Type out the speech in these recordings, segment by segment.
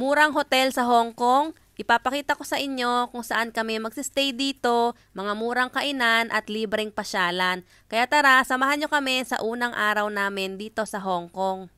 murang hotel sa Hong Kong. Ipapakita ko sa inyo kung saan kami magsistay dito, mga murang kainan at libreng pasyalan. Kaya tara, samahan nyo kami sa unang araw namin dito sa Hong Kong.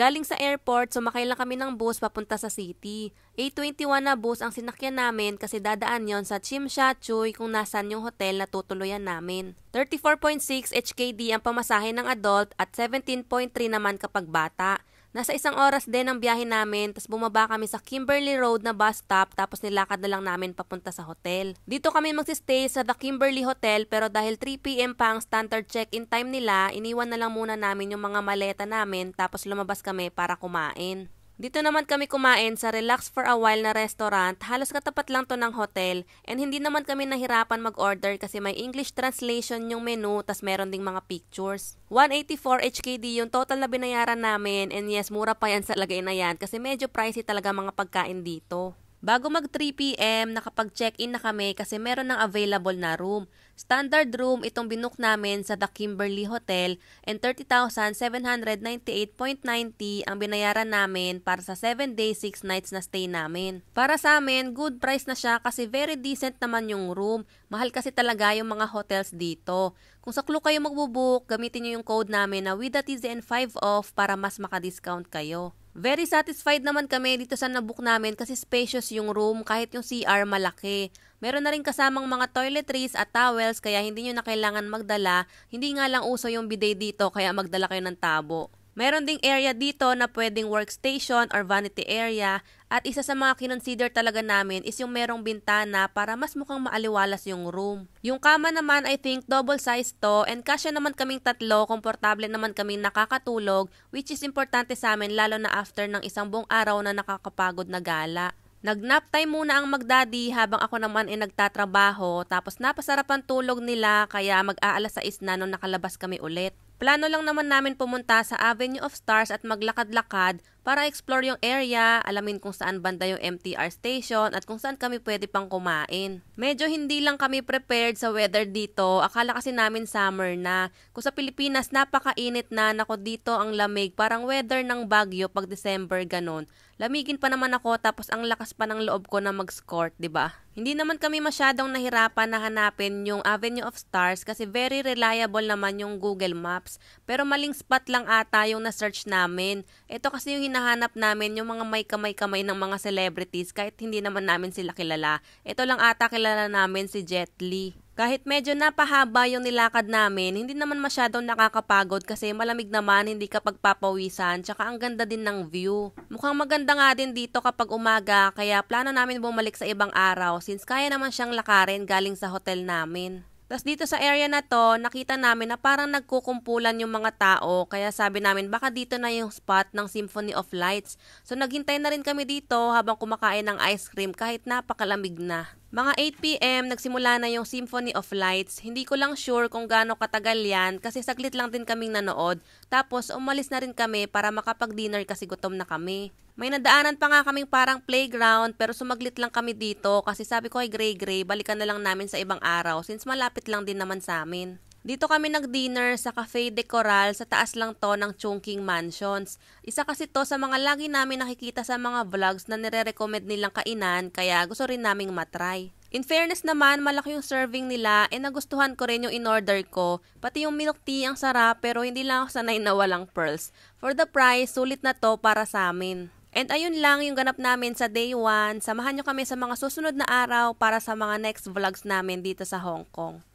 Galing sa airport, sumakay lang kami ng bus papunta sa city. 821 na bus ang sinakyan namin kasi dadaan yon sa Chimsha Choy kung nasan yung hotel na tutuluyan namin. 34.6 HKD ang pamasahe ng adult at 17.3 naman kapag bata. Nasa isang oras din ang biyahe namin, tapos bumaba kami sa Kimberly Road na bus stop, tapos nilakad na lang namin papunta sa hotel. Dito kami magsistay sa The Kimberly Hotel, pero dahil 3pm pa ang standard check-in time nila, iniwan na lang muna namin yung mga maleta namin, tapos lumabas kami para kumain. Dito naman kami kumain sa Relax for a While na restaurant, halos katapat lang to ng hotel, and hindi naman kami nahirapan mag-order kasi may English translation yung menu, tas meron ding mga pictures. 184 HKD yung total na binayaran namin, and yes, mura pa yan sa lagay na yan kasi medyo pricey talaga mga pagkain dito. Bago mag 3pm, nakapag-check-in na kami kasi meron ng available na room. Standard room itong binook namin sa The Kimberly Hotel and 30,798.90 ang binayaran namin para sa 7 days 6 nights na stay namin. Para sa amin, good price na siya kasi very decent naman yung room. Mahal kasi talaga yung mga hotels dito. Kung sa Clue kayo magbubook, gamitin nyo yung code namin na with a TZN 5 off para mas makadiscount kayo. Very satisfied naman kami dito sa nabook namin kasi spacious yung room kahit yung CR malaki. Meron na rin kasamang mga toiletries at towels kaya hindi nyo na kailangan magdala. Hindi nga lang uso yung bidet dito kaya magdala kayo ng tabo. Meron ding area dito na pwedeng workstation or vanity area at isa sa mga kinonsider talaga namin is yung merong bintana para mas mukhang maaliwalas yung room. Yung kama naman I think double size to and kasya naman kaming tatlo, komportable naman kaming nakakatulog which is importante sa amin lalo na after ng isang buong araw na nakakapagod na gala. Nag-nap time muna ang magdaddy habang ako naman ay nagtatrabaho tapos napasarapan tulog nila kaya mag-aalas 6 na nung nakalabas kami ulit. Plano lang naman namin pumunta sa Avenue of Stars at maglakad-lakad para explore yung area, alamin kung saan banda yung MTR station at kung saan kami pwede pang kumain. Medyo hindi lang kami prepared sa weather dito. Akala kasi namin summer na. Kung sa Pilipinas napakainit na, nako dito ang lamig, parang weather ng Baguio pag December ganon. Lamigin pa naman ako tapos ang lakas pa ng loob ko na mag scort 'di ba? Hindi naman kami masyadong nahirapan na hanapin yung Avenue of Stars kasi very reliable naman yung Google Maps. Pero maling spot lang ata yung na-search namin. Ito kasi yung hinahanap namin yung mga may kamay-kamay ng mga celebrities kahit hindi naman namin sila kilala. Ito lang ata kilala namin si Jet Li. Kahit medyo napahaba yung nilakad namin, hindi naman masyadong nakakapagod kasi malamig naman, hindi ka pagpapawisan, tsaka ang ganda din ng view. Mukhang maganda nga din dito kapag umaga, kaya plano namin bumalik sa ibang araw since kaya naman siyang lakarin galing sa hotel namin. Tapos dito sa area na to, nakita namin na parang nagkukumpulan yung mga tao. Kaya sabi namin, baka dito na yung spot ng Symphony of Lights. So naghintay na rin kami dito habang kumakain ng ice cream kahit napakalamig na. Mga 8pm, nagsimula na yung Symphony of Lights. Hindi ko lang sure kung gaano katagal yan kasi saglit lang din kaming nanood. Tapos umalis na rin kami para makapag-dinner kasi gutom na kami. May nadaanan pa nga kaming parang playground pero sumaglit lang kami dito kasi sabi ko ay Gray Gray, balikan na lang namin sa ibang araw since malapit lang din naman sa amin. Dito kami nag-dinner sa Cafe de Coral sa taas lang to ng Chongqing Mansions. Isa kasi to sa mga lagi namin nakikita sa mga vlogs na nire-recommend nilang kainan kaya gusto rin naming matry. In fairness naman, malaki yung serving nila and eh, nagustuhan ko rin yung in-order ko. Pati yung milk tea ang sarap pero hindi lang ako sanay na walang pearls. For the price, sulit na to para sa amin. And ayun lang yung ganap namin sa day 1. Samahan nyo kami sa mga susunod na araw para sa mga next vlogs namin dito sa Hong Kong.